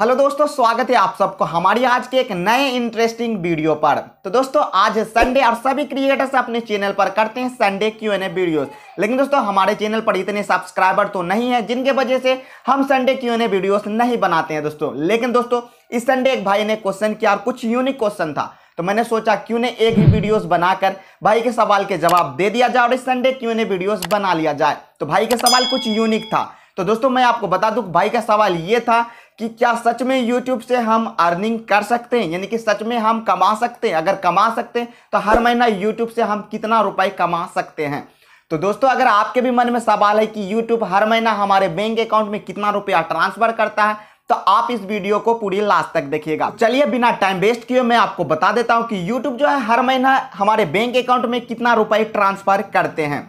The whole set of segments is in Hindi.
हेलो दोस्तों स्वागत है आप सबको हमारी आज के एक नए इंटरेस्टिंग वीडियो पर तो दोस्तों आज संडे और सभी क्रिएटर्स अपने चैनल पर करते हैं Sunday Q N A videos लेकिन दोस्तों हमारे चैनल पर इतने सब्सक्राइबर तो नहीं है जिनके वजह से हम Sunday Q N A videos नहीं बनाते हैं दोस्तों लेकिन दोस्तों इस संडे एक भाई ने क्वेश्चन किया और कुछ यूनिक क्वेश्चन था तो मैंने सोचा क्यों ने एक ही वीडियोस बनाकर भाई के सवाल के जवाब दे दिया जाए और इस संडे क्यों ने वीडियोस बना लिया जाए तो भाई का सवाल कुछ यूनिक था तो दोस्तों मैं आपको बता दूं भाई का सवाल ये था कि क्या सच में यूट्यूब से हम अर्निंग कर सकते हैं यानी कि सच में हम कमा सकते हैं अगर कमा सकते हैं तो हर महीना यूट्यूब से हम कितना रुपए कमा सकते हैं तो दोस्तों अगर आपके भी मन में सवाल है कि यूट्यूब हर महीना हमारे बैंक अकाउंट में कितना रुपया ट्रांसफर करता है तो आप इस वीडियो को पूरी लास्ट तक देखिएगा चलिए बिना टाइम वेस्ट किए मैं आपको बता देता हूँ कि यूट्यूब जो है हर महीना हमारे बैंक अकाउंट में कितना रुपए ट्रांसफर करते हैं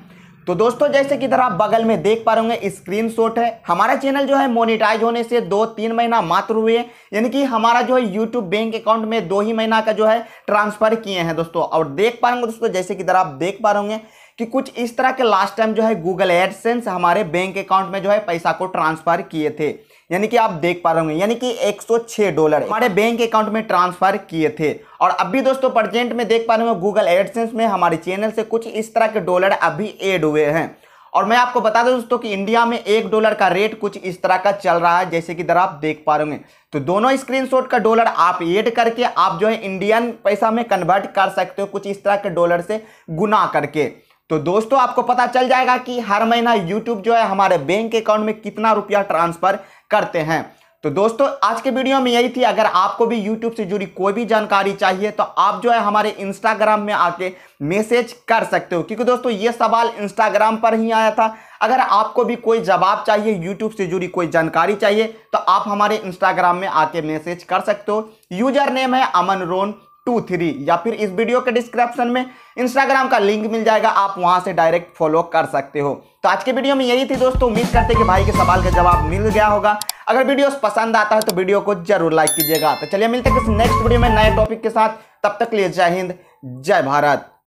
तो दोस्तों जैसे कि इधर आप बगल में देख पा रहे होंगे शॉट है हमारा चैनल जो है मोनिटाइज होने से दो तीन महीना मात्र हुए यानी कि हमारा जो है यूट्यूब बैंक अकाउंट में दो ही महीना का जो है ट्रांसफर किए हैं दोस्तों और देख पा रहे दोस्तों जैसे कि इधर आप देख पा रहे होंगे कि कुछ इस तरह के लास्ट टाइम जो है गूगल एडसेंस हमारे बैंक अकाउंट में जो है पैसा को ट्रांसफर किए थे यानी कि आप देख पा रहे होंगे यानी कि 106 डॉलर हमारे बैंक अकाउंट में ट्रांसफर किए थे और अभी दोस्तों प्रजेंट में देख पा रहे हो गूगल एडसेंस में हमारे चैनल से कुछ इस तरह के डॉलर अभी एड हुए हैं और मैं आपको बता दूं दोस्तों कि इंडिया में एक डॉलर का रेट कुछ इस तरह का चल रहा है जैसे कि इधर आप देख पा रहे तो दोनों स्क्रीनशॉट का डॉलर आप एड करके आप जो है इंडियन पैसा में कन्वर्ट कर सकते हो कुछ इस तरह के डॉलर से गुना करके तो दोस्तों आपको पता चल जाएगा कि हर महीना यूट्यूब जो है हमारे बैंक अकाउंट में कितना रुपया ट्रांसफर करते हैं तो दोस्तों आज के वीडियो में यही थी अगर आपको भी यूट्यूब से जुड़ी कोई भी जानकारी चाहिए तो आप जो है हमारे इंस्टाग्राम में आके मैसेज कर सकते हो क्योंकि दोस्तों ये सवाल इंस्टाग्राम पर ही आया था अगर आपको भी कोई जवाब चाहिए यूट्यूब से जुड़ी कोई जानकारी चाहिए तो आप हमारे इंस्टाग्राम में आके मैसेज कर सकते हो यूजर नेम है अमन रोन टू थ्री या फिर इस वीडियो के डिस्क्रिप्शन में इंस्टाग्राम का लिंक मिल जाएगा आप वहां से डायरेक्ट फॉलो कर सकते हो तो आज के वीडियो में यही थी दोस्तों उम्मीद करते कि भाई के सवाल का जवाब मिल गया होगा अगर वीडियो पसंद आता है तो वीडियो को जरूर लाइक कीजिएगा तो चलिए मिलते हैं किसी नेक्स्ट वीडियो में नए टॉपिक के साथ तब तक लिए जय हिंद जय भारत